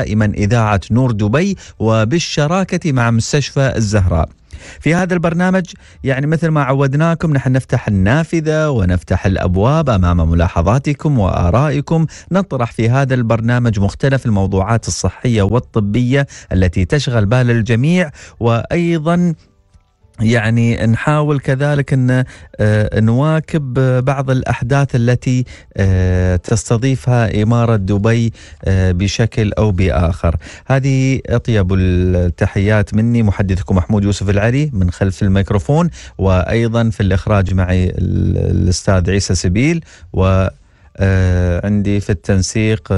دائما إذاعة نور دبي وبالشراكة مع مستشفى الزهراء في هذا البرنامج يعني مثل ما عودناكم نحن نفتح النافذة ونفتح الأبواب أمام ملاحظاتكم وآرائكم نطرح في هذا البرنامج مختلف الموضوعات الصحية والطبية التي تشغل بال الجميع وأيضا يعني نحاول كذلك ان آه، نواكب بعض الاحداث التي آه، تستضيفها اماره دبي آه، بشكل او باخر. هذه اطيب التحيات مني محدثكم محمود يوسف العري من خلف الميكروفون وايضا في الاخراج معي الاستاذ عيسى سبيل وعندي في التنسيق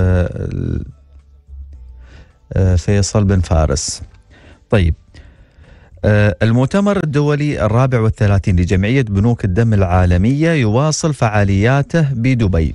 فيصل بن فارس. طيب آه، المؤتمر الدولي الرابع والثلاثين لجمعية بنوك الدم العالمية يواصل فعالياته بدبي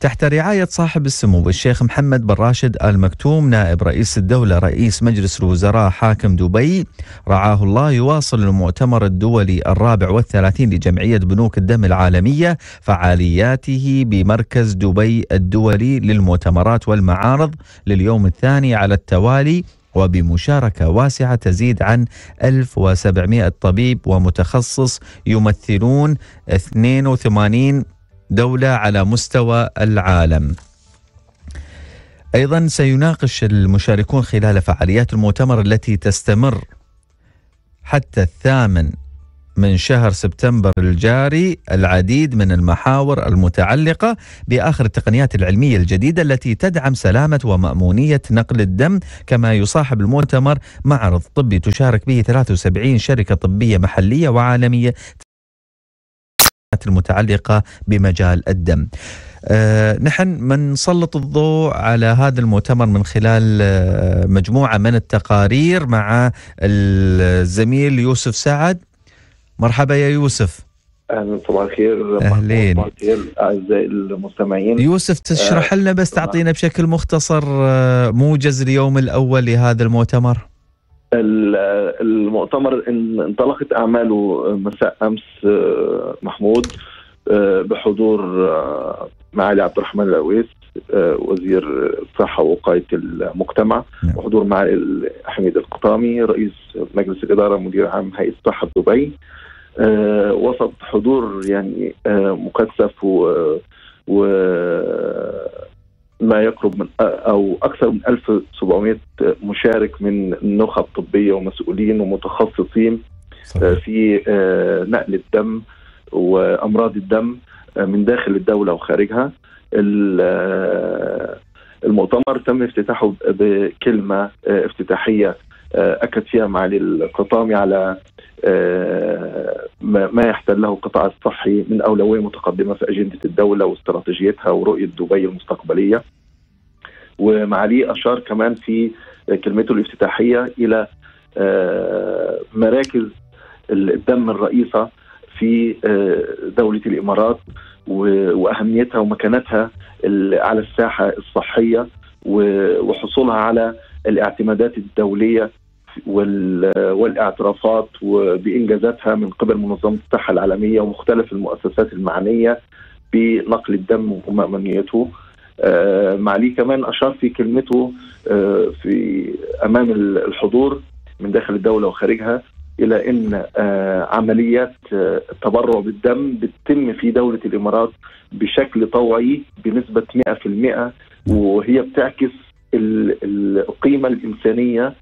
تحت رعاية صاحب السمو الشيخ محمد بن راشد آل مكتوم نائب رئيس الدولة رئيس مجلس الوزراء حاكم دبي رعاه الله يواصل المؤتمر الدولي الرابع والثلاثين لجمعية بنوك الدم العالمية فعالياته بمركز دبي الدولي للمؤتمرات والمعارض لليوم الثاني على التوالي وبمشاركة واسعة تزيد عن 1700 طبيب ومتخصص يمثلون 82 دولة على مستوى العالم. ايضا سيناقش المشاركون خلال فعاليات المؤتمر التي تستمر حتى الثامن من شهر سبتمبر الجاري العديد من المحاور المتعلقة بآخر التقنيات العلمية الجديدة التي تدعم سلامة ومأمونية نقل الدم كما يصاحب المؤتمر معرض طبي تشارك به 73 شركة طبية محلية وعالمية المتعلقة بمجال الدم أه نحن من نسلط الضوء على هذا المؤتمر من خلال آه، مجموعة من التقارير مع الزميل يوسف سعد مرحبا يا يوسف اهلا صباح الخير اهلين اعزائي المستمعين يوسف تشرح آه، لنا بس تعطينا بشكل مختصر آه، موجز اليوم الاول لهذا المؤتمر المؤتمر انطلقت اعماله مساء امس آه، محمود بحضور معالي عبد الرحمن العويس وزير الصحه ووقايه المجتمع وحضور نعم. معالي حميد القطامي رئيس مجلس الاداره مدير عام هيئه الصحه بدبي آه، وسط حضور يعني آه، مكثف و ما يقرب من او اكثر من 1700 مشارك من نخب طبيه ومسؤولين ومتخصصين آه، صحيح. في نقل الدم وامراض الدم من داخل الدوله وخارجها المؤتمر تم افتتاحه بكلمه افتتاحيه اكد فيها معالي القطامي على آه، ما يحتل له القطاع الصحي من أولوية متقدمة في أجندة الدولة واستراتيجيتها ورؤية دبي المستقبليه ومعاليه أشار كمان في كلمته الافتتاحية إلى آه، مراكز الدم الرئيسة في آه، دولة الإمارات وأهميتها ومكانتها على الساحة الصحية وحصولها على الاعتمادات الدولية والاعترافات بانجازاتها من قبل منظمه الصحه العالميه ومختلف المؤسسات المعنيه بنقل الدم ومامنيته آه، معاليه كمان اشار في كلمته آه، في امام الحضور من داخل الدوله وخارجها الى ان آه، عمليات التبرع بالدم بتتم في دوله الامارات بشكل طوعي بنسبه 100% وهي بتعكس القيمه الانسانيه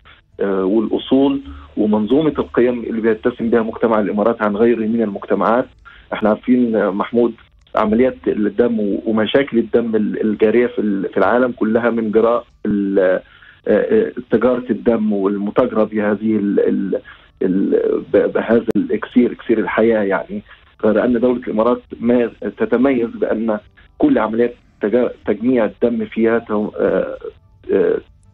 آه، والاصول ومنظومه القيم اللي بيتسم بها مجتمع الامارات عن غيره من المجتمعات احنا عارفين آه، محمود عمليات الدم ومشاكل الدم الجاريه في العالم كلها من جراء آه، تجاره الدم والمتاجره بهذه بهذا الاكسير اكسير الحياه يعني غير ان دوله الامارات ما تتميز بان كل عمليات تجميع الدم فيها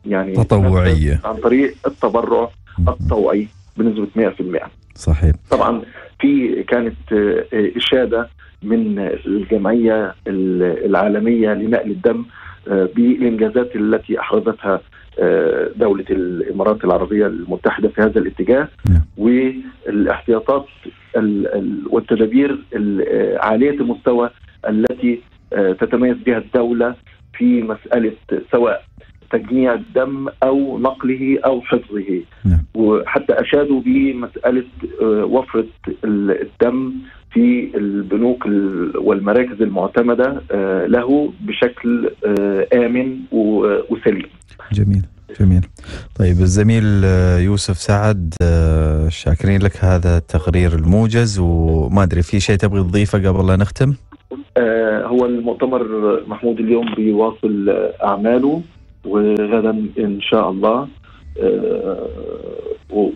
يعني تطوعيه عن طريق التبرع الطوعي بنسبه 100% صحيح طبعا في كانت اشاده آه، من الجمعيه العالميه لنقل الدم آه، بالانجازات التي احرزتها آه، دولة الإمارات العربية المتحدة في هذا الاتجاه نعم. والاحتياطات والتدابير عالية المستوى التي تتميز بها الدولة في مسألة سواء تجميع الدم او نقله او حفظه نعم. وحتى اشادوا بمساله آه، وفره الدم في البنوك والمراكز المعتمده آه، له بشكل آه، امن وسليم. جميل جميل. طيب الزميل يوسف سعد شاكرين لك هذا التقرير الموجز وما ادري في شيء تبغي تضيفه قبل لا نختم؟ هو المؤتمر محمود اليوم بيواصل اعماله وغدا ان شاء الله آه،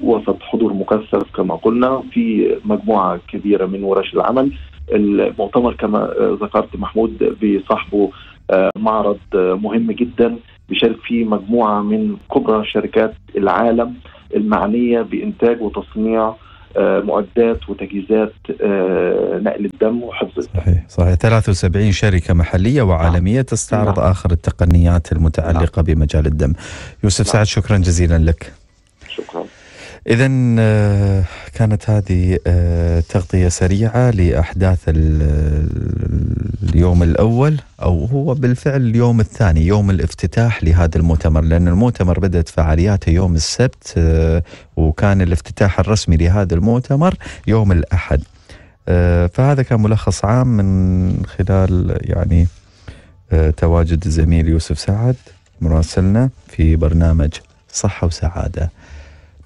وسط حضور مكثف كما قلنا في مجموعه كبيره من ورش العمل المؤتمر كما آه، ذكرت محمود بصاحبه آه، معرض مهم جدا بيشارك فيه مجموعه من كبرى شركات العالم المعنيه بانتاج وتصنيع آه، مؤدات وتجهيزات آه، نقل الدم وحفظ الدم. صحيح صحيح 73 شركة محلية وعالمية نعم. تستعرض نعم. آخر التقنيات المتعلقة نعم. بمجال الدم يوسف سعد شكرا جزيلا لك إذا آه، كانت هذه آه، تغطية سريعة لأحداث اليوم الأول أو هو بالفعل اليوم الثاني يوم الافتتاح لهذا المؤتمر لأن المؤتمر بدأت فعالياته يوم السبت آه، وكان الافتتاح الرسمي لهذا المؤتمر يوم الأحد فهذا كان ملخص عام من خلال يعني تواجد الزميل يوسف سعد مراسلنا في برنامج صحة وسعادة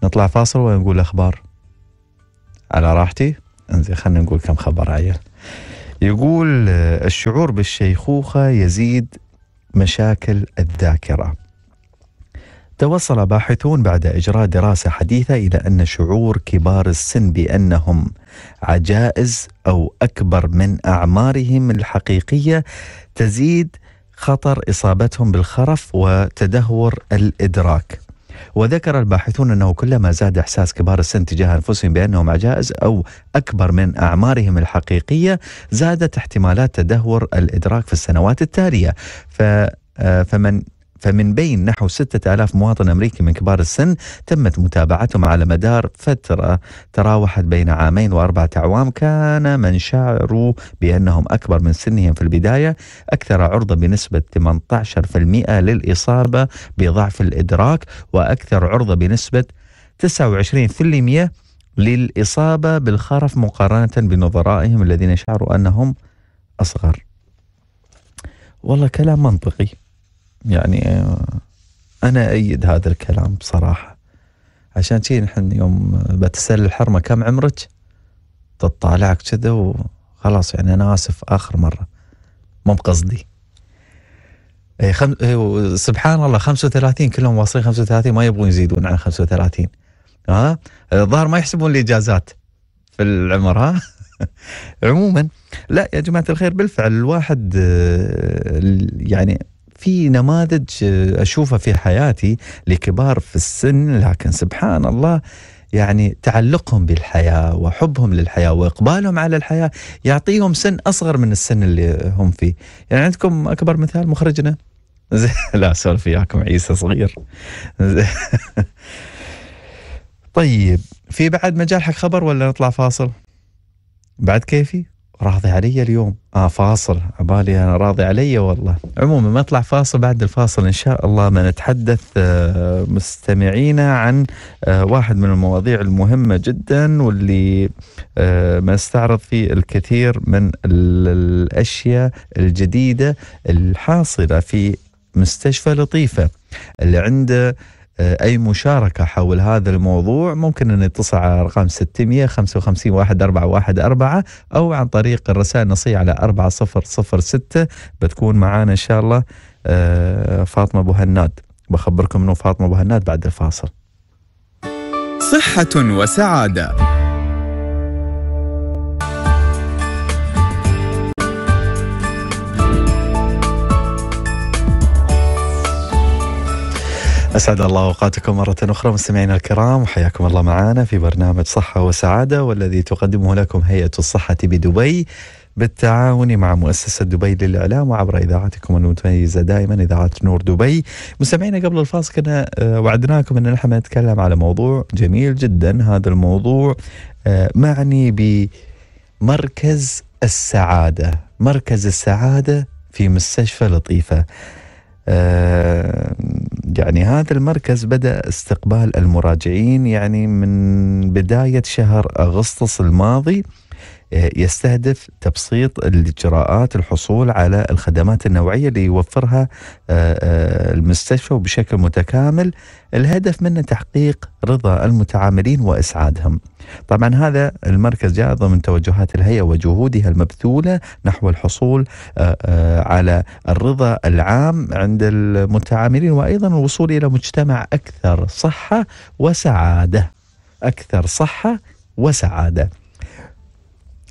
نطلع فاصل ونقول اخبار على راحتي انزين خلينا نقول كم خبر عيل يقول آه، الشعور بالشيخوخة يزيد مشاكل الذاكرة توصل باحثون بعد إجراء دراسة حديثة إلى أن شعور كبار السن بأنهم عجائز أو أكبر من أعمارهم الحقيقية تزيد خطر إصابتهم بالخرف وتدهور الإدراك وذكر الباحثون أنه كلما زاد إحساس كبار السن تجاه أنفسهم بأنهم عجائز أو أكبر من أعمارهم الحقيقية زادت احتمالات تدهور الإدراك في السنوات التالية ف آه، فمن فمن بين نحو 6000 مواطن أمريكي من كبار السن تمت متابعتهم على مدار فترة تراوحت بين عامين وأربعة أعوام كان من شعروا بأنهم أكبر من سنهم في البداية أكثر عرضة بنسبة 18% للإصابة بضعف الإدراك وأكثر عرضة بنسبة 29% للإصابة بالخرف مقارنة بنظرائهم الذين شعروا أنهم أصغر والله كلام منطقي يعني آه، أنا أيد هذا الكلام بصراحة عشان شي نحن يوم بتسأل الحرمة كم عمرك تطالعك كذا وخلاص يعني أنا آسف آخر مرة مو بقصدي اي خم... إيه، سبحان الله 35 كلهم واصلين 35 ما يبغون يزيدون عن 35 ها الظاهر ما يحسبون الاجازات في العمر ها عموما لا يا جماعه الخير بالفعل الواحد آه، يعني في نماذج آه، اشوفها في حياتي لكبار في السن لكن سبحان الله يعني تعلقهم بالحياة وحبهم للحياة وإقبالهم على الحياة يعطيهم سن أصغر من السن اللي هم فيه يعني عندكم أكبر مثال مخرجنا لا سولف وياكم عيسى صغير طيب في بعد مجال حق خبر ولا نطلع فاصل بعد كيفي راضي علي اليوم اه فاصل عبالي انا راضي علي والله عموما ما اطلع فاصل بعد الفاصل ان شاء الله بنتحدث آه، مستمعينا عن آه، واحد من المواضيع المهمه جدا واللي بنستعرض آه، فيه الكثير من الاشياء الجديده الحاصله في مستشفى لطيفه اللي عنده آه، اي مشاركه حول هذا الموضوع ممكن ان يتصل على رقم 655 او عن طريق الرسائل النصيه على 4006 بتكون معانا ان شاء الله آه، فاطمه ابو هناد بخبركم انه فاطمه ابو هناد بعد الفاصل صحه وسعاده أسعد الله أوقاتكم مرة أخرى مستمعينا الكرام وحياكم الله معنا في برنامج صحة وسعادة والذي تقدمه لكم هيئة الصحة بدبي بالتعاون مع مؤسسة دبي للإعلام وعبر إذاعتكم المتميزة دائما إذاعة نور دبي مستمعينا قبل الفاصل كنا آه، وعدناكم أن نحن نتكلم على موضوع جميل جدا هذا الموضوع آه، معني بمركز السعادة مركز السعادة في مستشفى لطيفة آه، يعني هذا المركز بدأ استقبال المراجعين يعني من بداية شهر أغسطس الماضي يستهدف تبسيط الاجراءات الحصول على الخدمات النوعيه اللي يوفرها آه، آه، المستشفى وبشكل متكامل الهدف منه تحقيق رضا المتعاملين واسعادهم. طبعا هذا المركز جاء ضمن توجهات الهيئه وجهودها المبذوله نحو الحصول آه، على الرضا العام عند المتعاملين وايضا الوصول الى مجتمع اكثر صحه وسعاده. اكثر صحه وسعاده.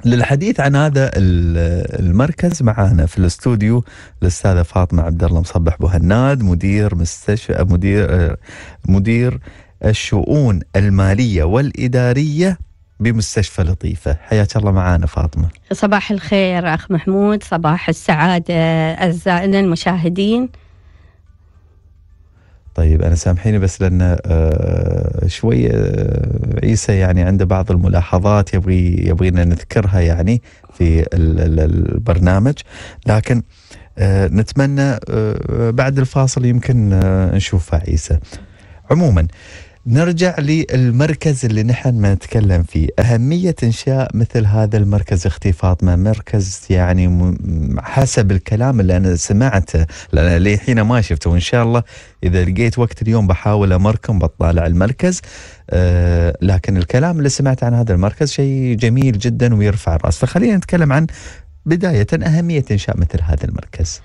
للحديث عن هذا المركز معانا في الاستوديو الاستاذه فاطمه عبد الله مصبح بوهناد مدير مستشفى مدير مدير الشؤون الماليه والاداريه بمستشفى لطيفة حياك الله معانا فاطمة صباح الخير أخ محمود صباح السعادة أعزائنا المشاهدين طيب انا سامحيني بس لان آه، شوي آه، عيسى يعني عنده بعض الملاحظات يبغي يبغينا نذكرها يعني في البرنامج لكن آه، نتمنى بعد الفاصل يمكن نشوفها عيسى عموما نرجع للمركز اللي نحن ما نتكلم فيه أهمية إنشاء مثل هذا المركز اختي فاطمة مركز يعني حسب الكلام اللي أنا سمعته لأن للحين ما شفته وإن شاء الله إذا لقيت وقت اليوم بحاول أمركم بطالع المركز أه لكن الكلام اللي سمعته عن هذا المركز شيء جميل جدا ويرفع الرأس فخلينا نتكلم عن بداية أهمية إنشاء مثل هذا المركز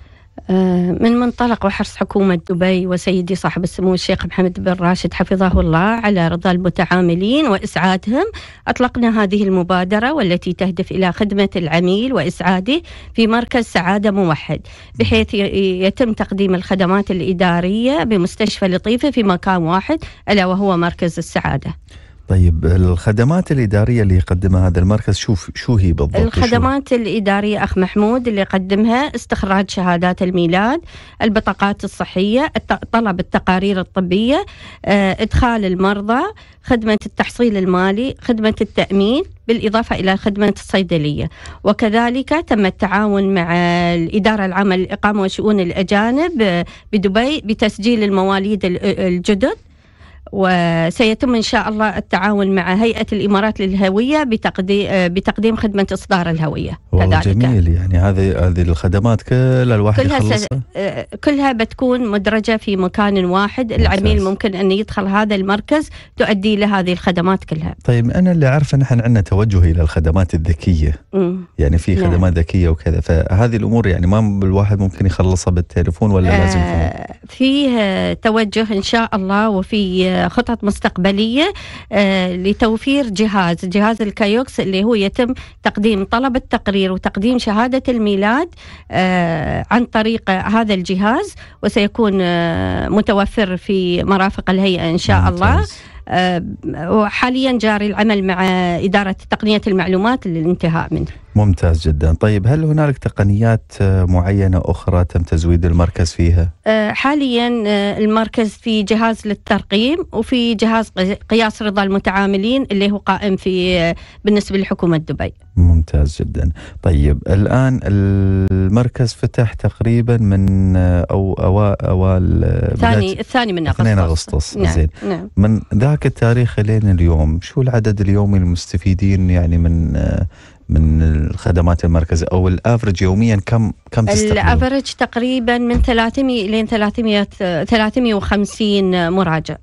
آه، من منطلق وحرص حكومة دبي وسيدي صاحب السمو الشيخ محمد بن راشد حفظه الله على رضا المتعاملين وإسعادهم أطلقنا هذه المبادرة والتي تهدف إلى خدمة العميل وإسعاده في مركز سعادة موحد بحيث يتم تقديم الخدمات الإدارية بمستشفى لطيفة في مكان واحد ألا وهو مركز السعادة طيب الخدمات الإدارية اللي يقدمها هذا المركز شو شو هي بالضبط؟ الخدمات شو؟ الإدارية أخ محمود اللي يقدمها استخراج شهادات الميلاد، البطاقات الصحية، طلب التقارير الطبية، آه، إدخال المرضى، خدمة التحصيل المالي، خدمة التأمين، بالإضافة إلى خدمة الصيدلية وكذلك تم التعاون مع الإدارة العامة للإقامة وشؤون الأجانب آه، بدبي بتسجيل المواليد الجدد وسيتم إن شاء الله التعاون مع هيئة الإمارات للهوية بتقديم خدمة إصدار الهوية والله كذلك. جميل يعني هذه هذه الخدمات كلها الواحد كلها يخلصها س... آه، كلها بتكون مدرجة في مكان واحد ممتاز. العميل ممكن أن يدخل هذا المركز تؤدي له هذه الخدمات كلها طيب أنا اللي عارفة نحن عندنا توجه إلى الخدمات الذكية مم. يعني في نعم. خدمات نعم. ذكية وكذا فهذه الأمور يعني ما الواحد ممكن يخلصها بالتليفون ولا آه لازم فيه توجه إن شاء الله وفي آه، خطط مستقبلية آه، لتوفير جهاز جهاز الكايوكس اللي هو يتم تقديم طلب التقرير وتقديم شهادة الميلاد آه، عن طريق هذا الجهاز وسيكون آه، متوفر في مرافق الهيئة إن شاء نعم، الله وحاليا جاري العمل مع إدارة تقنية المعلومات للانتهاء منه ممتاز جدا طيب هل هنالك تقنيات آه، معينة أخرى تم تزويد المركز فيها؟ آه، حاليا آه، المركز في جهاز للترقيم وفي جهاز قياس رضا المتعاملين اللي هو قائم في بالنسبة لحكومة دبي ممتاز جدا طيب الآن المركز فتح تقريبا من أو أوائل أو الثاني الثاني من أغسطس 2 أغسطس نعم. زين نعم. من ذاك التاريخ لين اليوم شو العدد اليومي المستفيدين يعني من من الخدمات المركز او الافرج يوميا كم كم تستقبل؟ الافرج تقريبا من 300 الى 300 350 مراجع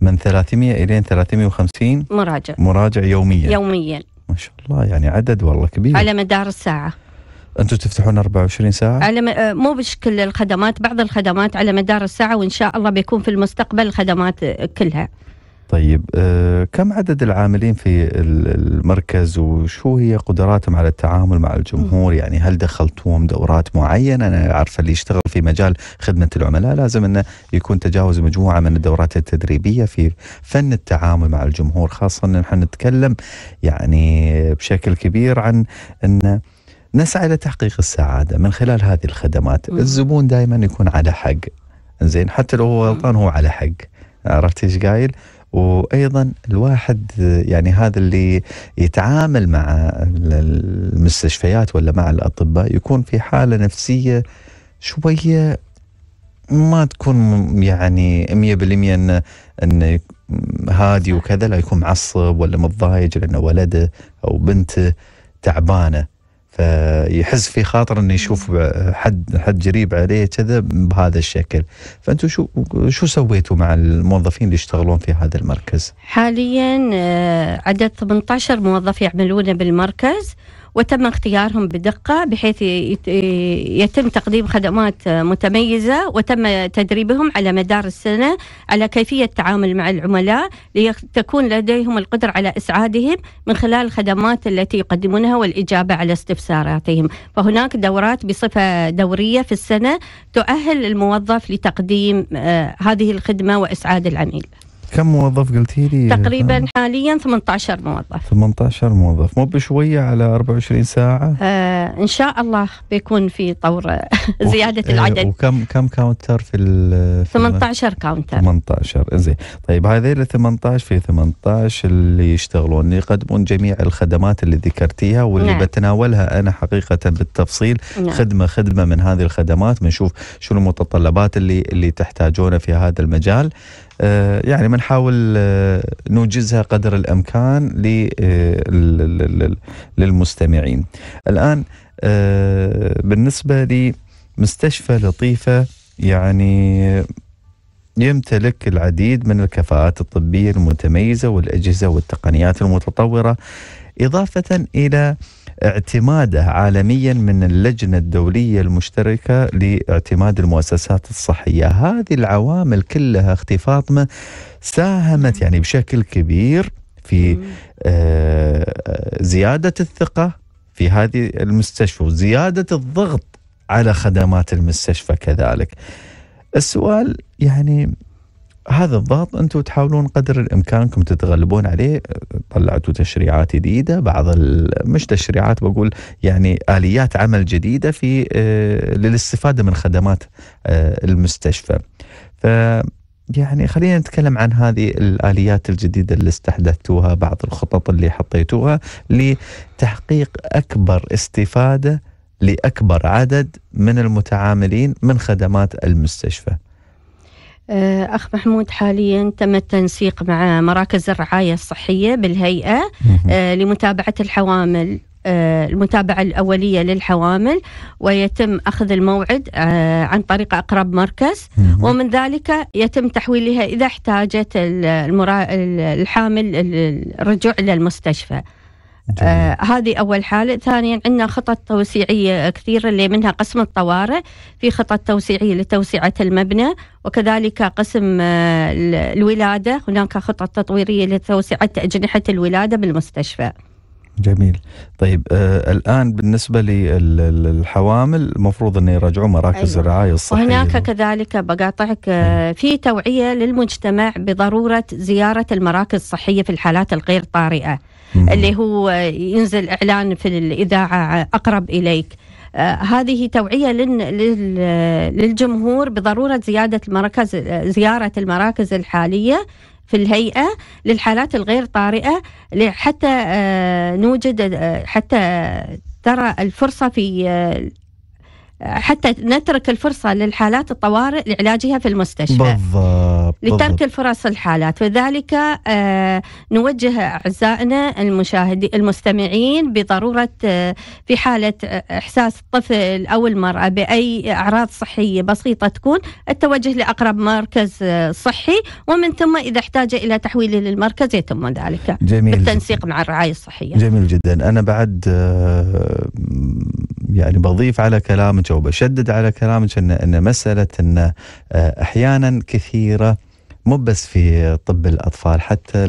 من 300 الى 350 مراجع مراجع يوميا يوميا ما شاء الله يعني عدد والله كبير على مدار الساعه انتم تفتحون 24 ساعه على م... آه، مو بشكل الخدمات بعض الخدمات على مدار الساعه وان شاء الله بيكون في المستقبل الخدمات كلها طيب آه، كم عدد العاملين في المركز وشو هي قدراتهم على التعامل مع الجمهور يعني هل دخلتوهم دورات معينة أنا أعرف اللي يشتغل في مجال خدمة العملاء لازم أنه يكون تجاوز مجموعة من الدورات التدريبية في فن التعامل مع الجمهور خاصة أن نحن نتكلم يعني بشكل كبير عن أن نسعى الى تحقيق السعاده من خلال هذه الخدمات، الزبون دائما يكون على حق زين حتى لو هو غلطان هو على حق عرفت ايش قايل؟ وايضا الواحد يعني هذا اللي يتعامل مع المستشفيات ولا مع الاطباء يكون في حاله نفسيه شويه ما تكون يعني 100% انه انه هادي وكذا لا يكون معصب ولا متضايج لانه ولده او بنته تعبانه فيحس في خاطر انه يشوف حد حد قريب عليه كذا بهذا الشكل فانتم شو شو سويتوا مع الموظفين اللي يشتغلون في هذا المركز حاليا آه، عدد 18 موظف يعملون بالمركز وتم اختيارهم بدقة بحيث يتم تقديم خدمات متميزة وتم تدريبهم على مدار السنة على كيفية التعامل مع العملاء لتكون لديهم القدرة على إسعادهم من خلال الخدمات التي يقدمونها والإجابة على استفساراتهم فهناك دورات بصفة دورية في السنة تؤهل الموظف لتقديم آه، هذه الخدمة وإسعاد العميل كم موظف قلتي لي؟ تقريبا حاليا 18 موظف 18 موظف مو بشويه على 24 ساعه؟ آه ان شاء الله بيكون في طور زياده إيه، العدد وكم كم كاونتر في, ال 18 كاونتر 18 زين طيب هذيل ال 18 في 18 اللي يشتغلون يقدمون جميع الخدمات اللي ذكرتيها واللي نعم. بتناولها انا حقيقه بالتفصيل نعم. خدمه خدمه من هذه الخدمات بنشوف شو المتطلبات اللي اللي تحتاجونها في هذا المجال آه، يعني بنحاول آه، نوجزها قدر الامكان آه، للمستمعين. الان بالنسبه لمستشفى لطيفه يعني يمتلك العديد من الكفاءات الطبيه المتميزه والاجهزه والتقنيات المتطوره اضافه الى اعتماده عالميا من اللجنه الدوليه المشتركه لاعتماد المؤسسات الصحيه، هذه العوامل كلها اختي فاطمه ساهمت يعني بشكل كبير في آه، زياده الثقه في هذه المستشفى وزياده الضغط على خدمات المستشفى كذلك. السؤال يعني هذا الضغط انتم تحاولون قدر الامكان انكم تتغلبون عليه طلعتوا تشريعات جديده بعض مش تشريعات بقول يعني اليات عمل جديده في آه، للاستفاده من خدمات آه، المستشفى ف يعني خلينا نتكلم عن هذه الآليات الجديدة اللي استحدثتوها بعض الخطط اللي حطيتوها لتحقيق أكبر استفادة لأكبر عدد من المتعاملين من خدمات المستشفى آه، أخ محمود حاليا تم التنسيق مع مراكز الرعاية الصحية بالهيئة آه، لمتابعة الحوامل آه، المتابعة الأولية للحوامل ويتم أخذ الموعد عن طريق أقرب مركز ومن ذلك يتم تحويلها إذا احتاجت الحامل الرجوع إلى المستشفى آه هذه أول حالة ثانيا عندنا خطط توسيعية كثيرة اللي منها قسم الطوارئ في خطط توسيعية لتوسعة المبنى وكذلك قسم آه الولادة هناك خطط تطويرية لتوسعة أجنحة الولادة بالمستشفى جميل طيب آه الان بالنسبه للحوامل المفروض انه يرجعوا مراكز أيوة. الرعايه الصحيه وهناك كذلك بقاطعك آه أيوة. في توعيه للمجتمع بضروره زياره المراكز الصحيه في الحالات الغير طارئه اللي هو ينزل اعلان في الاذاعه اقرب اليك آه، هذه توعيه للجمهور بضروره زياده المراكز زياره المراكز الحاليه في الهيئة للحالات الغير طارئة حتى آه، نوجد آه، حتى ترى الفرصة في حتى نترك الفرصة للحالات الطوارئ لعلاجها في المستشفى بالضبط لترك الفرص الحالات وذلك آه، نوجه أعزائنا المشاهدين المستمعين بضرورة آه، في حالة آه، إحساس الطفل أو المرأة بأي أعراض صحية بسيطة تكون التوجه لأقرب مركز صحي ومن ثم إذا احتاج إلى تحويله للمركز يتم ذلك جميل بالتنسيق جداً. مع الرعاية الصحية جميل جدا أنا بعد يعني بضيف على كلامك وبشدد على كلامك ان ان مساله ان آه، احيانا كثيره مو بس في طب الاطفال حتى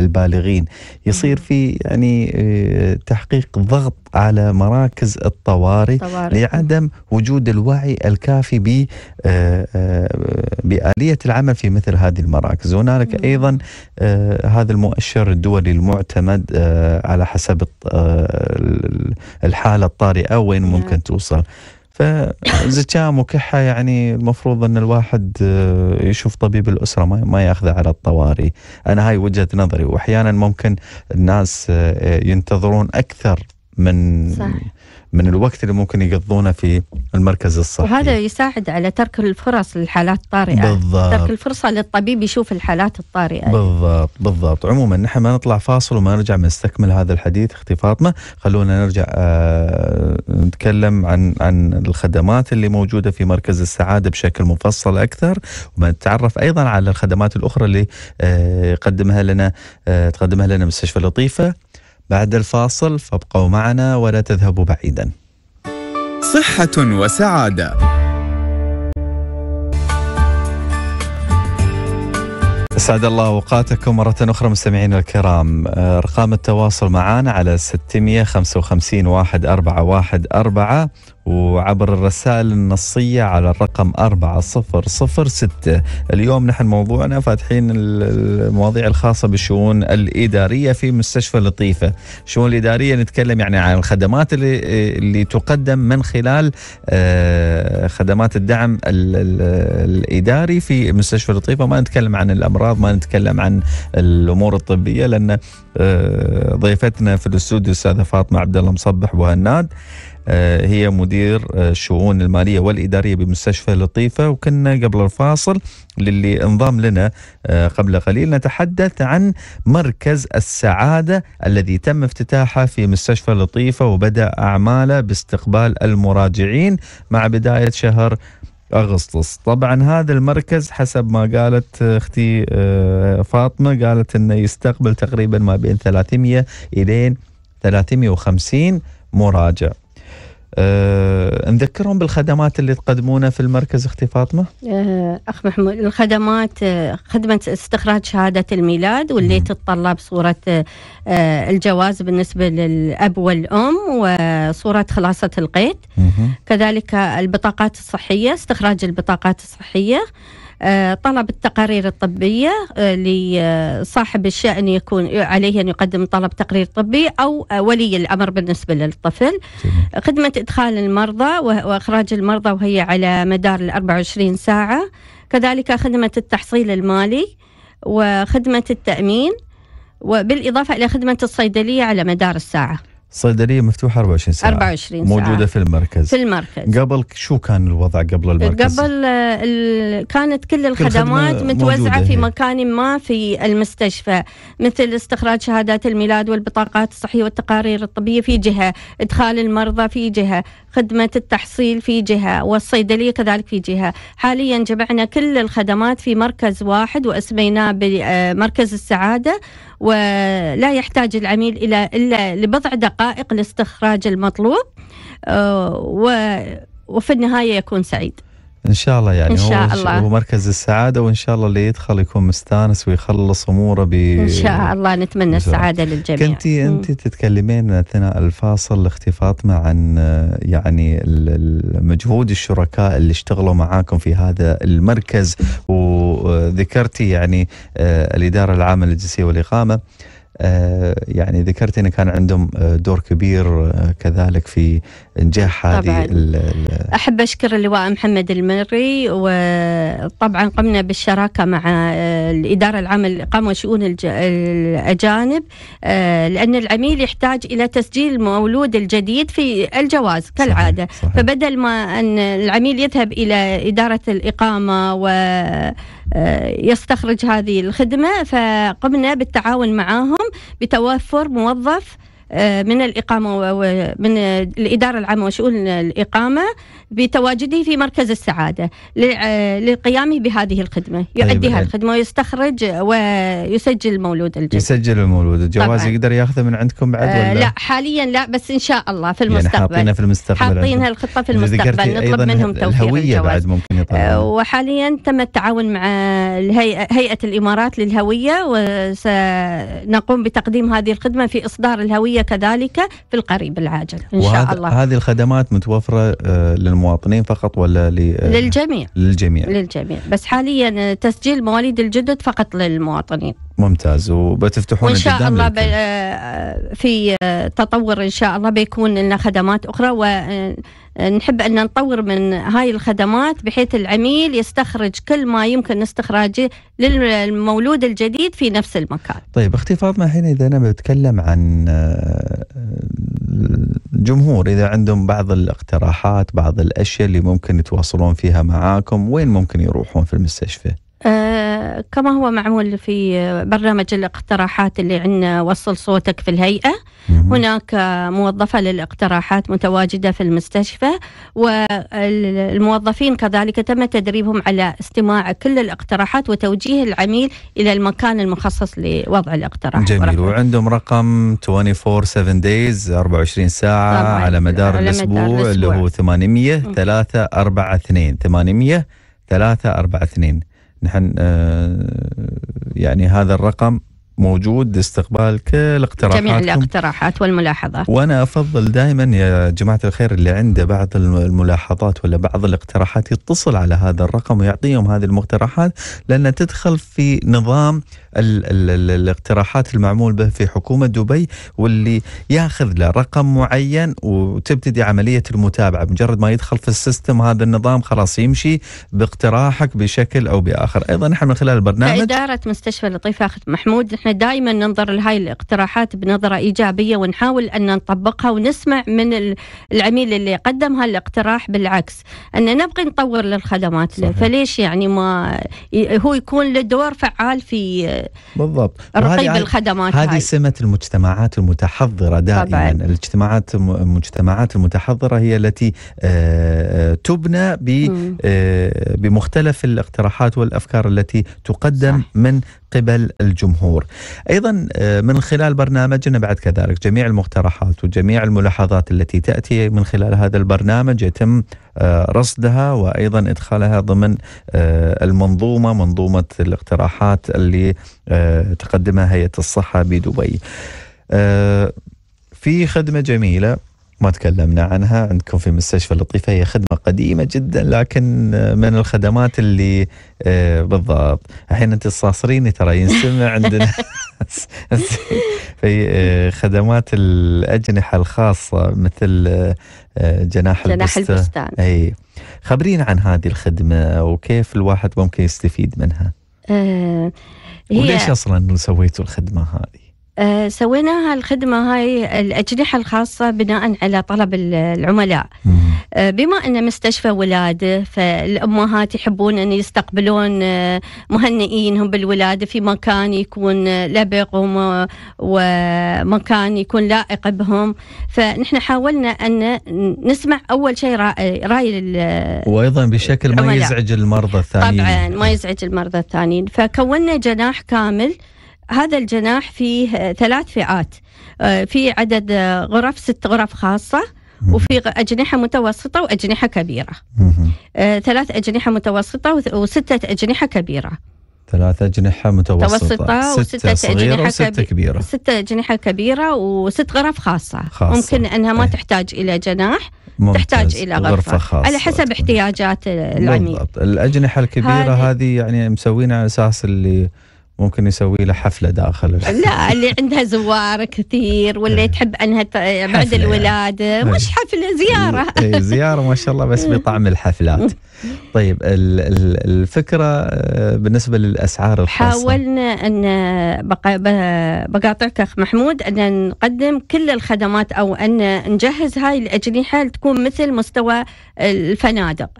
البالغين يصير في يعني آه، تحقيق ضغط على مراكز الطوارئ الطوارئ. لعدم وجود الوعي الكافي ب آه، آه، بآلية العمل في مثل هذه المراكز هنالك أيضا هذا المؤشر الدولي المعتمد على حسب الحالة الطارئة وين ممكن توصل فزكام وكحة يعني المفروض ان الواحد آه، يشوف طبيب الاسره ما, ما ياخذه على الطوارئ، انا هاي وجهه نظري واحيانا ممكن الناس آه، ينتظرون اكثر من صح. من الوقت اللي ممكن يقضونه في المركز الصحي وهذا يساعد على ترك الفرص للحالات الطارئه بالضبط ترك الفرصه للطبيب يشوف الحالات الطارئه بالضبط بالضبط عموما نحن ما نطلع فاصل وما نرجع بنستكمل هذا الحديث اختي فاطمه خلونا نرجع آه نتكلم عن عن الخدمات اللي موجوده في مركز السعاده بشكل مفصل اكثر ونتعرف ايضا على الخدمات الاخرى اللي آه يقدمها لنا آه تقدمها لنا مستشفى لطيفه بعد الفاصل فابقوا معنا ولا تذهبوا بعيدا صحة وسعادة أسعد الله أوقاتكم مرة أخرى مستمعينا الكرام آه، أرقام التواصل معنا على 655 واحد أربعة واحد أربعة وعبر الرسائل النصية على الرقم 4006 اليوم نحن موضوعنا فاتحين المواضيع الخاصة بالشؤون الإدارية في مستشفى لطيفة الشؤون الإدارية نتكلم يعني عن الخدمات اللي, اللي تقدم من خلال آه، خدمات الدعم الإداري في مستشفى لطيفة ما نتكلم عن الأمراض ما نتكلم عن الأمور الطبية لأن آه، ضيفتنا في الاستوديو الأستاذة فاطمة عبد الله مصبح وهناد آه، هي مدير آه، الشؤون الماليه والاداريه بمستشفى لطيفه وكنا قبل الفاصل للي انضم لنا آه، قبل قليل نتحدث عن مركز السعاده الذي تم افتتاحه في مستشفى لطيفه وبدا اعماله باستقبال المراجعين مع بدايه شهر اغسطس طبعا هذا المركز حسب ما قالت اختي فاطمه قالت انه يستقبل تقريبا ما بين 300 الين 350 مراجع أه نذكرهم بالخدمات اللي تقدمونها في المركز اختي فاطمه آه، اخ محمود الخدمات آه، خدمه استخراج شهاده الميلاد واللي تتطلب صوره آه، الجواز بالنسبه للاب والام وصوره خلاصه القيد كذلك البطاقات الصحيه استخراج البطاقات الصحيه آه، طلب التقارير الطبية آه، لصاحب الشأن يكون عليه أن يقدم طلب تقرير طبي أو آه، ولي الأمر بالنسبة للطفل خدمة إدخال المرضى وإخراج المرضى وهي على مدار ال 24 ساعة كذلك خدمة التحصيل المالي وخدمة التأمين وبالإضافة إلى خدمة الصيدلية على مدار الساعة صيدليه مفتوحه 24 ساعه 24 ساعه موجوده في المركز في المركز قبل شو كان الوضع قبل المركز قبل آه، كانت كل الخدمات كل متوزعه في هي. مكان ما في المستشفى مثل استخراج شهادات الميلاد والبطاقات الصحيه والتقارير الطبيه في جهه ادخال المرضى في جهه خدمه التحصيل في جهه والصيدليه كذلك في جهه حاليا جمعنا كل الخدمات في مركز واحد واسميناه بمركز آه، السعاده ولا يحتاج العميل إلى إلا لبضع دقائق لاستخراج المطلوب آه، وفي النهاية يكون سعيد ان شاء الله يعني إن شاء هو, الله. هو مركز السعاده وان شاء الله اللي يدخل يكون مستانس ويخلص اموره ب ان شاء الله نتمنى بزرق. السعاده للجميع كنت انت تتكلمين اثناء الفاصل اختي فاطمه عن يعني مجهود الشركاء اللي اشتغلوا معاكم في هذا المركز وذكرتي يعني آه، الاداره العامه للجنسيه والاقامه آه، يعني ذكرت ان كان عندهم آه، دور كبير كذلك في نجاح هذه الـ الـ احب اشكر اللواء محمد المري وطبعا قمنا بالشراكه مع آه، الاداره العامه للاقامه وشؤون الاجانب آه، لان العميل يحتاج الى تسجيل المولود الجديد في الجواز كالعاده صحيح. صحيح. فبدل ما ان العميل يذهب الى اداره الاقامه و آه، يستخرج هذه الخدمه فقمنا بالتعاون معهم بتوفر موظف آه، من الإقامة ومن الإدارة العامة وشؤون الإقامة بتواجده في مركز السعادة آه، لقيامه بهذه الخدمة طيب، يؤديها هذه الخدمة ويستخرج ويسجل المولود الجديد يسجل المولود الجواز طبعا. يقدر ياخذه من عندكم بعد آه، ولا؟ لا حاليا لا بس إن شاء الله في يعني المستقبل يعني حاطينها في المستقبل حاطينها الخطة في المستقبل نطلب منهم توفير الهوية الجواز. بعد ممكن يطلع. وحاليا تم التعاون مع الهيئة هيئة الإمارات للهوية وسنقوم بتقديم هذه الخدمة في إصدار الهوية الصحيه كذلك في القريب العاجل إن شاء الله هذه الخدمات متوفرة آه، للمواطنين فقط ولا آه، للجميع للجميع للجميع بس حاليا آه، تسجيل مواليد الجدد فقط للمواطنين ممتاز وبتفتحون ان شاء الله في تطور ان شاء الله بيكون لنا خدمات اخرى و آه، نحب أن نطور من هاي الخدمات بحيث العميل يستخرج كل ما يمكن استخراجه للمولود الجديد في نفس المكان طيب اختي فاطمة الحين إذا أنا بتكلم عن آه، الجمهور إذا عندهم بعض الاقتراحات بعض الأشياء اللي ممكن يتواصلون فيها معاكم وين ممكن يروحون في المستشفى؟ كما هو معمول في برنامج الاقتراحات اللي عندنا وصل صوتك في الهيئة هناك موظفة للاقتراحات متواجدة في المستشفى والموظفين كذلك تم تدريبهم على استماع كل الاقتراحات وتوجيه العميل إلى المكان المخصص لوضع الاقتراح جميل ورحمة. وعندهم رقم 24 7 دايز 24 ساعة طبعاً. على مدار على الأسبوع, الأسبوع اللي هو 800 342 800 342 نحن آه، يعني هذا الرقم موجود لاستقبال كل اقتراحاتكم جميع الاقتراحات والملاحظات وانا افضل دائما يا جماعه الخير اللي عنده بعض الملاحظات ولا بعض الاقتراحات يتصل على هذا الرقم ويعطيهم هذه المقترحات لانها تدخل في نظام الـ الـ الـ الاقتراحات المعمول به في حكومه دبي واللي ياخذ له رقم معين وتبتدي عمليه المتابعه مجرد ما يدخل في السيستم هذا النظام خلاص يمشي باقتراحك بشكل او باخر ايضا نحن من خلال البرنامج اداره مستشفى لطيف اخت محمود احنا دائما ننظر لهاي الاقتراحات بنظرة إيجابية ونحاول أن نطبقها ونسمع من العميل اللي قدم هالاقتراح بالعكس أن نبغي نطور للخدمات صحيح. فليش يعني ما هو يكون له دور فعال في بالضبط رقيب الخدمات هذه سمة المجتمعات المتحضرة دائما طبعاً. الاجتماعات المجتمعات المتحضرة هي التي آه، آه، تبنى آه، بمختلف الاقتراحات والأفكار التي تقدم صح. من قبل الجمهور ايضا آه، من خلال برنامجنا بعد كذلك جميع المقترحات وجميع الملاحظات التي تاتي من خلال هذا البرنامج يتم آه، رصدها وايضا ادخالها ضمن آه، المنظومه منظومه الاقتراحات اللي تقدمها هيئه الصحه بدبي. في خدمه جميله ما تكلمنا عنها عندكم في مستشفى اللطيفة هي خدمة قديمة جدا لكن من الخدمات اللي آه، بالضبط الحين انت تصاصريني ترى ينسمع عندنا في آه، خدمات الأجنحة الخاصة مثل آه، جناح, جناح البستان, أي خبرينا عن هذه الخدمة وكيف الواحد ممكن يستفيد منها هي وليش أصلا سويتوا الخدمة هذه سويناها سوينا الخدمة هاي الأجنحة الخاصة بناء على طلب العملاء آه، بما أن مستشفى ولادة فالأمهات يحبون أن يستقبلون آه، مهنئينهم بالولادة في مكان يكون آه، لبق ومكان يكون لائق بهم فنحن حاولنا أن نسمع أول شيء رأي, وأيضا بشكل ما يزعج المرضى الثانيين طبعا ما يزعج المرضى الثانيين فكوننا جناح كامل هذا الجناح فيه آه، ثلاث فئات آه، في عدد آه، غرف ست غرف خاصة وفي أجنحة متوسطة وأجنحة كبيرة ثلاث أجنحة متوسطة وستة أجنحة كبيرة ثلاث أجنحة متوسطة وستة صغيرة أجنحة وستة كبيرة ستة أجنحة كبيرة وست غرف خاصة, خاصة. ممكن أنها ما ايه. تحتاج إلى جناح ممتاز. تحتاج إلى غرفة, غرفة خاصة على حسب احتياجات العميل بالضبط الأجنحة الكبيرة هذه, هذه يعني مسوينها على أساس اللي ممكن يسوي له حفله داخل لا اللي عندها زوار كثير واللي إيه. تحب انها بعد يعني. الولاده يعني. مش حفله زياره إيه، زياره ما شاء الله بس بطعم الحفلات طيب الفكره آه، بالنسبه للاسعار الخاصه حاولنا ان بقاطعك اخ محمود ان نقدم كل الخدمات او ان نجهز هاي الاجنحه لتكون مثل مستوى الفنادق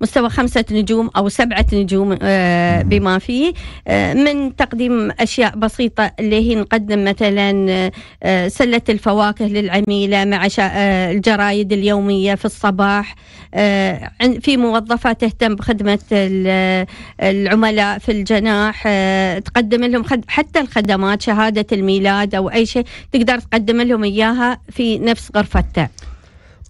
مستوى خمسة نجوم أو سبعة نجوم آه، بما فيه آه، من تقديم أشياء بسيطة اللي هي نقدم مثلا آه، سلة الفواكه للعميلة مع الجرايد اليومية في الصباح في موظفة تهتم بخدمة العملاء في الجناح تقدم لهم حتى الخدمات شهادة الميلاد أو أي شيء تقدر تقدم لهم إياها في نفس غرفتها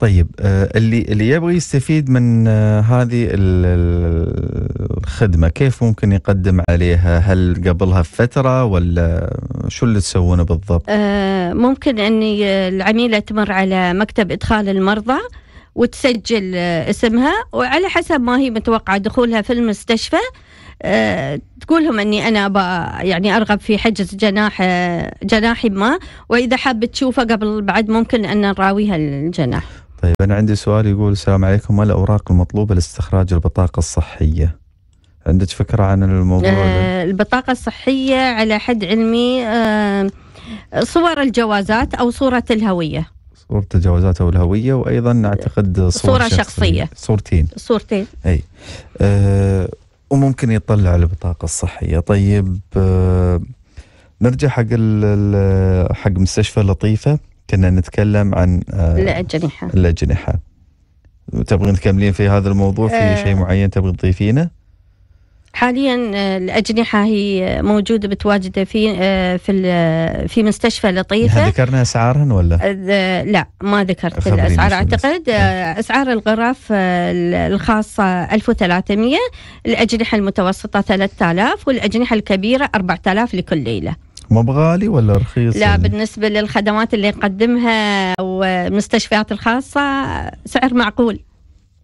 طيب آه، اللي اللي يبغى يستفيد من آه، هذه الخدمه كيف ممكن يقدم عليها؟ هل قبلها بفتره ولا شو اللي تسوونه بالضبط؟ آه، ممكن ان العميله تمر على مكتب ادخال المرضى وتسجل اسمها وعلى حسب ما هي متوقعه دخولها في المستشفى تقول لهم اني انا يعني ارغب في حجز جناح جناحي ما واذا حاب تشوفه قبل بعد ممكن ان نراويها الجناح طيب أنا عندي سؤال يقول السلام عليكم ما الأوراق المطلوبة لاستخراج البطاقة الصحية؟ عندك فكرة عن الموضوع؟ آه البطاقة الصحية على حد علمي آه صور الجوازات أو صورة الهوية صورة الجوازات أو الهوية وأيضا أعتقد صورة, صورة شخصية, شخصية. صورتين صورتين أي آه وممكن يطلع البطاقة الصحية طيب آه نرجع حق حق مستشفى لطيفة كنا نتكلم عن آه، الأجنحة الأجنحة تبغين تكملين في هذا الموضوع في أه شيء معين تبغين تضيفينه؟ حاليا آه، الأجنحة هي موجودة متواجدة في آه، في في مستشفى لطيفة ذكرنا أسعارها ولا؟ لا ما ذكرت الأسعار أعتقد نعم. أسعار الغرف الخاصة 1300 الأجنحة المتوسطة 3000 والأجنحة الكبيرة 4000 لكل ليلة ما بغالي ولا رخيص؟ لا يعني؟ بالنسبة للخدمات اللي يقدمها المستشفيات الخاصة سعر معقول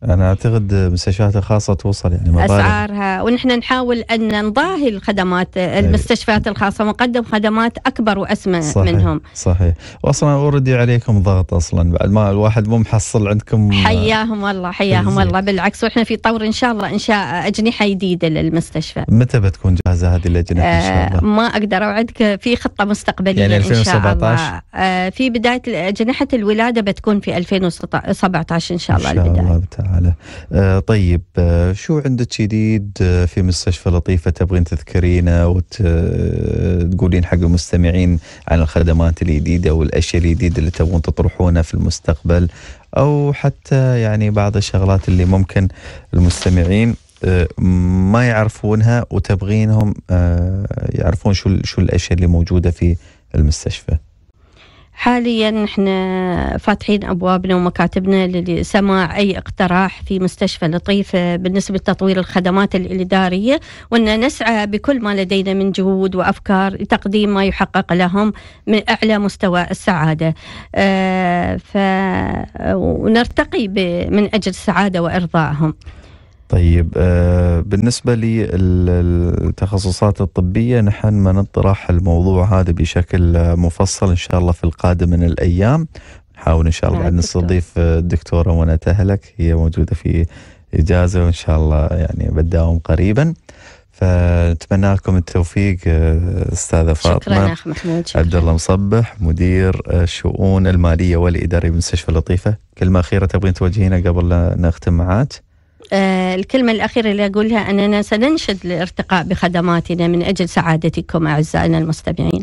انا اعتقد المستشفيات الخاصه توصل يعني مبالغ اسعارها ونحن نحاول ان نضاهي الخدمات المستشفيات أيوة. الخاصه ونقدم خدمات اكبر واسمى صحيح منهم صحيح واصلا اوردي عليكم ضغط اصلا بعد ما الواحد مو محصل عندكم حياهم والله حياهم والله بالعكس واحنا في طور ان شاء الله انشاء اجنحه جديده للمستشفى متى بتكون جاهزه هذه الاجنحه ان شاء الله؟ آه، ما اقدر اوعدك في خطه مستقبليه يعني 2017 ان شاء الله آه، في بدايه اجنحه الولاده بتكون في 2017 ان شاء الله, إن شاء الله البدايه تعالى آه، طيب آه، شو عندك جديد آه، في مستشفى لطيفة تبغين تذكرينه وتقولين حق المستمعين عن الخدمات الجديدة والأشياء الجديدة اللي تبغون تطرحونها في المستقبل أو حتى يعني بعض الشغلات اللي ممكن المستمعين ما يعرفونها وتبغينهم يعرفون شو شو الاشياء اللي موجوده في المستشفى. حاليا احنا فاتحين ابوابنا ومكاتبنا لسماع اي اقتراح في مستشفى لطيفه بالنسبه لتطوير الخدمات الاداريه وان نسعى بكل ما لدينا من جهود وافكار لتقديم ما يحقق لهم من اعلى مستوى السعاده اه ف ونرتقي من اجل السعاده وارضائهم. طيب آه، بالنسبة للتخصصات الطبية نحن ما نطرح الموضوع هذا بشكل مفصل إن شاء الله في القادم من الأيام نحاول إن شاء الله بعد نعم، نستضيف الدكتورة منى تهلك هي موجودة في إجازة وإن شاء الله يعني بتداوم قريبا فنتمنى لكم التوفيق آه، استاذه فاطمه شكرا اخ محمود شكرا. عبد الله مصبح مدير الشؤون آه، الماليه والاداريه بمستشفى لطيفه كلمه اخيره تبغين توجهينها قبل لا نختم معك آه، الكلمة الأخيرة اللي أقولها أننا سننشد الارتقاء بخدماتنا من أجل سعادتكم أعزائنا المستمعين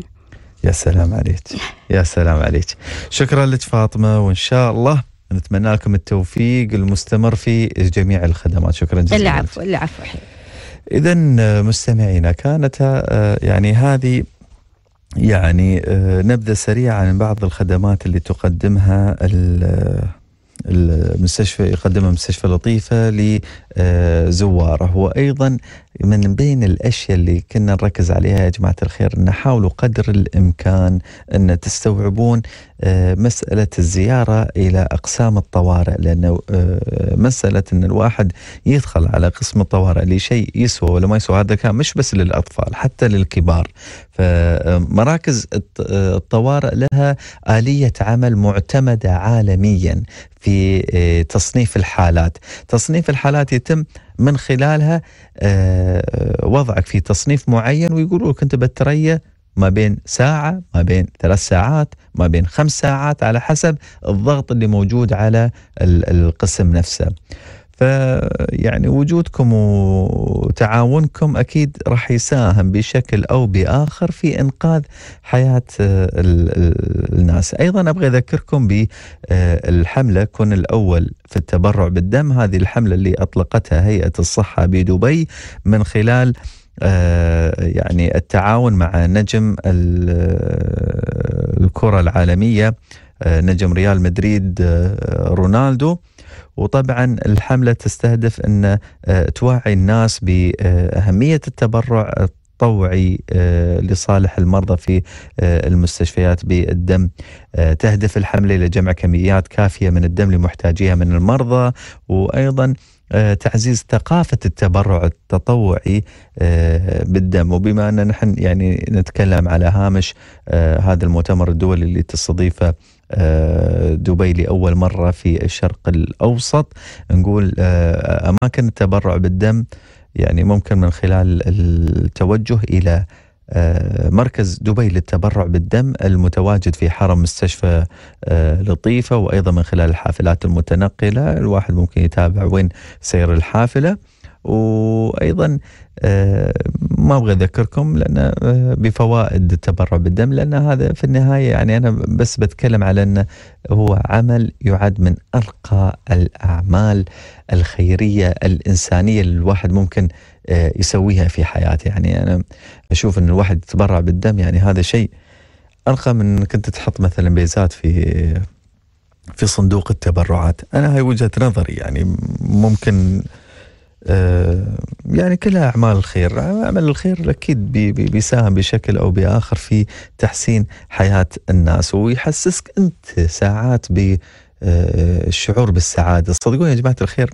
يا سلام عليك يا سلام عليك شكرا لك فاطمة وإن شاء الله نتمنى لكم التوفيق المستمر في جميع الخدمات شكرا جزيلا العفو العفو إذا آه، مستمعينا كانت آه، يعني هذه يعني نبذة سريعة عن بعض الخدمات اللي تقدمها المستشفى يقدمها مستشفى لطيفة لزواره وأيضا من بين الاشياء اللي كنا نركز عليها يا جماعه الخير ان حاولوا قدر الامكان ان تستوعبون آه، مساله الزياره الى اقسام الطوارئ لانه آه، مساله ان الواحد يدخل على قسم الطوارئ لشيء يسوى ولا ما يسوى هذا كان مش بس للاطفال حتى للكبار فمراكز آه، الطوارئ لها اليه عمل معتمده عالميا في تصنيف الحالات تصنيف الحالات يتم من خلالها آه، وضعك في تصنيف معين ويقولوا لك انت بتريه ما بين ساعة ما بين ثلاث ساعات ما بين خمس ساعات على حسب الضغط اللي موجود على القسم نفسه فيعني وجودكم وتعاونكم اكيد راح يساهم بشكل او باخر في انقاذ حياه الناس، ايضا ابغى اذكركم بالحمله كن الاول في التبرع بالدم، هذه الحمله اللي اطلقتها هيئه الصحه بدبي من خلال آه، يعني التعاون مع نجم الكره العالميه آه، نجم ريال مدريد آه، رونالدو وطبعا الحمله تستهدف ان آه، توعي الناس باهميه التبرع التطوعي آه، لصالح المرضى في آه، المستشفيات بالدم تهدف الحمله الى جمع كميات كافيه من الدم لمحتاجيها من المرضى وايضا تعزيز ثقافة التبرع التطوعي بالدم وبما أن نحن يعني نتكلم على هامش هذا المؤتمر الدولي اللي تستضيفه دبي لأول مرة في الشرق الأوسط نقول آه، أماكن التبرع بالدم يعني ممكن من خلال التوجه إلى آه، مركز دبي للتبرع بالدم المتواجد في حرم مستشفى آه، لطيفة وأيضا من خلال الحافلات المتنقلة الواحد ممكن يتابع وين سير الحافلة وايضا آه، ما ابغى اذكركم لان آه، بفوائد التبرع بالدم لان هذا في النهايه يعني انا بس بتكلم على انه هو عمل يعد من ارقى الاعمال الخيريه الانسانيه اللي الواحد ممكن آه، يسويها في حياته يعني انا اشوف ان الواحد يتبرع بالدم يعني هذا شيء ارقى من كنت تحط مثلا بيزات في في صندوق التبرعات انا هاي وجهه نظري يعني ممكن آه، يعني كلها أعمال الخير عمل الخير أكيد بيساهم بشكل أو بآخر في تحسين حياة الناس ويحسسك أنت ساعات بالشعور آه، بالسعادة صدقوني يا جماعة الخير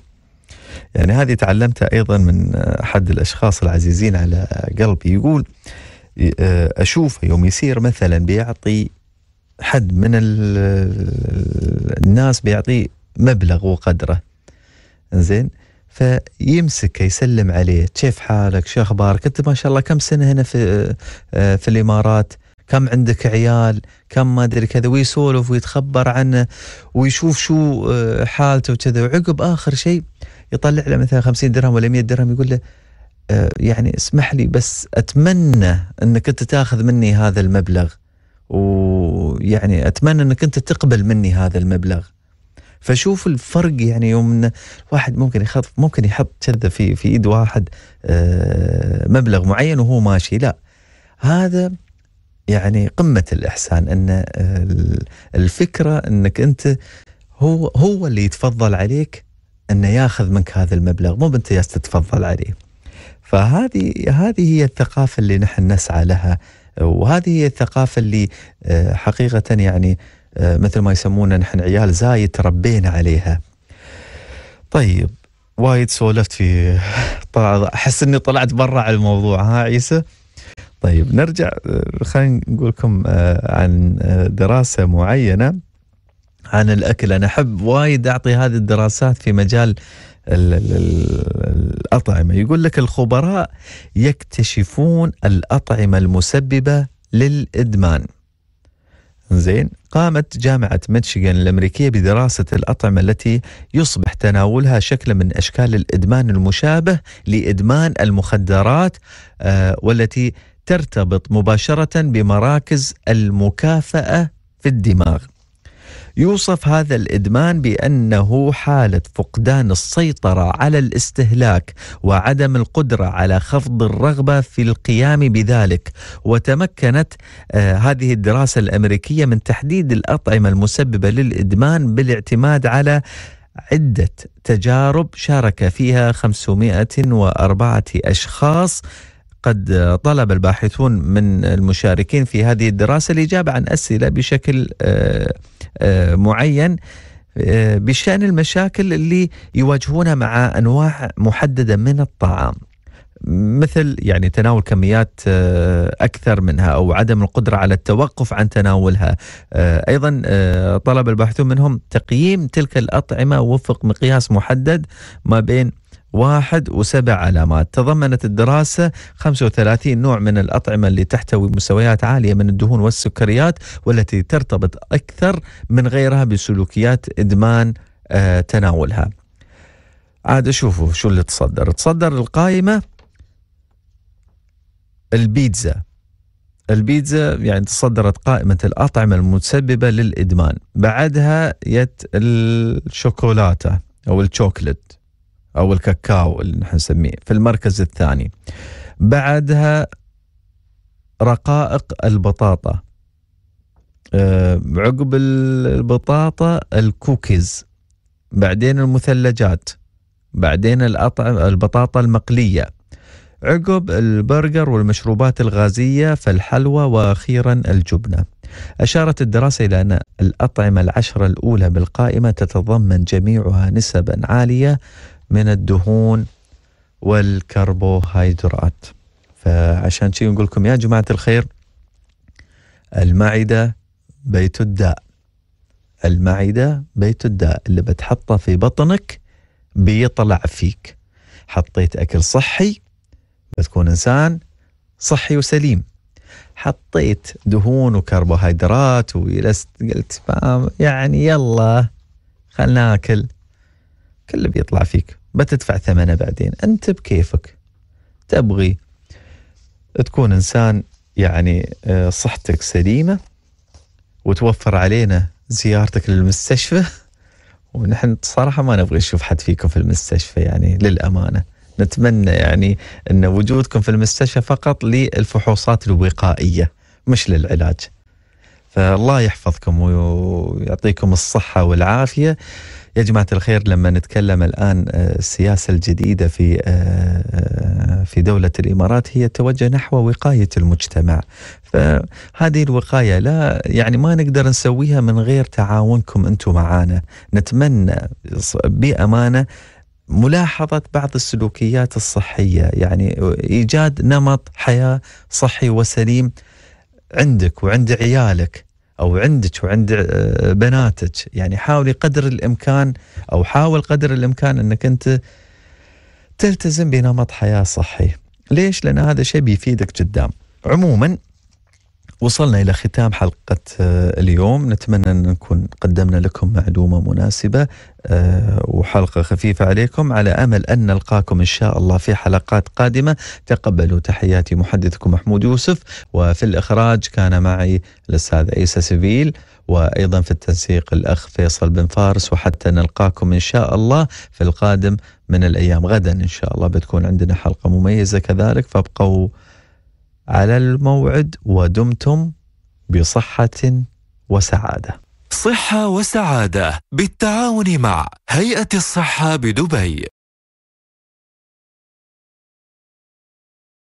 يعني هذه تعلمتها أيضا من أحد الأشخاص العزيزين على قلبي يقول آه، أشوفه يوم يسير مثلا بيعطي حد من الناس بيعطي مبلغ وقدره زين فيمسك يسلم عليه كيف حالك شو اخبارك انت ما شاء الله كم سنه هنا في آه، في الامارات كم عندك عيال كم ما ادري كذا ويسولف ويتخبر عنه ويشوف شو آه، حالته وكذا وعقب اخر شيء يطلع له مثلا 50 درهم ولا 100 درهم يقول له آه، يعني اسمح لي بس اتمنى انك انت تاخذ مني هذا المبلغ ويعني اتمنى انك انت تقبل مني هذا المبلغ فشوف الفرق يعني يوم واحد ممكن يخط ممكن يحط كذا في في ايد واحد آه، مبلغ معين وهو ماشي لا هذا يعني قمة الإحسان أن آه، الفكرة أنك أنت هو هو اللي يتفضل عليك أنه ياخذ منك هذا المبلغ مو أنت تتفضل عليه فهذه هذه هي الثقافة اللي نحن نسعى لها وهذه هي الثقافة اللي آه، حقيقة يعني آه، مثل ما يسمونا نحن عيال زايد تربينا عليها طيب وايد سولفت في احس اني طلعت برا على الموضوع ها عيسى طيب نرجع آه، خلينا نقول لكم آه، عن دراسه معينه عن الاكل انا احب وايد اعطي هذه الدراسات في مجال الاطعمه يقول لك الخبراء يكتشفون الاطعمه المسببه للادمان زين قامت جامعة ميتشيغان الأمريكية بدراسة الأطعمة التي يصبح تناولها شكل من أشكال الإدمان المشابه لإدمان المخدرات آه، والتي ترتبط مباشرة بمراكز المكافأة في الدماغ يوصف هذا الادمان بانه حاله فقدان السيطره على الاستهلاك وعدم القدره على خفض الرغبه في القيام بذلك وتمكنت آه، هذه الدراسه الامريكيه من تحديد الاطعمه المسببه للادمان بالاعتماد على عده تجارب شارك فيها 504 اشخاص قد طلب الباحثون من المشاركين في هذه الدراسة الإجابة عن أسئلة بشكل آه، آه، معين آه، بشأن المشاكل اللي يواجهونها مع أنواع محددة من الطعام مثل يعني تناول كميات اكثر منها او عدم القدره على التوقف عن تناولها ايضا طلب الباحثون منهم تقييم تلك الاطعمه وفق مقياس محدد ما بين واحد وسبع علامات تضمنت الدراسة 35 نوع من الأطعمة اللي تحتوي مستويات عالية من الدهون والسكريات والتي ترتبط أكثر من غيرها بسلوكيات إدمان آه، تناولها عاد شوفوا شو اللي تصدر تصدر القائمة البيتزا البيتزا يعني تصدرت قائمة الأطعمة المسببة للإدمان بعدها يت الشوكولاتة أو الشوكولات او الكاكاو اللي نحن نسميه في المركز الثاني بعدها رقائق البطاطا آه، عقب البطاطا الكوكيز بعدين المثلجات بعدين الأطعم البطاطا المقلية عقب البرجر والمشروبات الغازية فالحلوى وأخيرا الجبنة أشارت الدراسة إلى أن الأطعمة العشرة الأولى بالقائمة تتضمن جميعها نسبا عالية من الدهون والكربوهيدرات فعشان شي نقول لكم يا جماعة الخير المعدة بيت الداء المعدة بيت الداء اللي بتحطه في بطنك بيطلع فيك حطيت أكل صحي بتكون إنسان صحي وسليم حطيت دهون وكربوهيدرات ولست قلت يعني يلا خلنا ناكل كله بيطلع فيك بتدفع ثمنه بعدين أنت بكيفك تبغي تكون إنسان يعني آه، صحتك سليمة وتوفر علينا زيارتك للمستشفى ونحن صراحة ما نبغي نشوف حد فيكم في المستشفى يعني للأمانة نتمنى يعني أن وجودكم في المستشفى فقط للفحوصات الوقائية مش للعلاج فالله يحفظكم ويعطيكم الصحة والعافية يا جماعة الخير لما نتكلم الآن آه، السياسة الجديدة في آه، آه، في دولة الإمارات هي توجه نحو وقاية المجتمع فهذه الوقاية لا يعني ما نقدر نسويها من غير تعاونكم أنتم معنا نتمنى بأمانة ملاحظة بعض السلوكيات الصحية يعني إيجاد نمط حياة صحي وسليم عندك وعند عيالك او عندك وعند آه، بناتك يعني حاولي قدر الامكان او حاول قدر الامكان انك انت تلتزم بنمط حياه صحي ليش لان هذا شيء بيفيدك قدام عموما وصلنا إلى ختام حلقة آه، اليوم نتمنى أن نكون قدمنا لكم معلومة مناسبة آه، وحلقة خفيفة عليكم على أمل أن نلقاكم إن شاء الله في حلقات قادمة تقبلوا تحياتي محدثكم محمود يوسف وفي الإخراج كان معي الأستاذ عيسى سبيل وأيضا في التنسيق الأخ فيصل بن فارس وحتى نلقاكم إن شاء الله في القادم من الأيام غدا إن شاء الله بتكون عندنا حلقة مميزة كذلك فابقوا على الموعد ودمتم بصحة وسعادة. صحة وسعادة بالتعاون مع هيئة الصحة بدبي.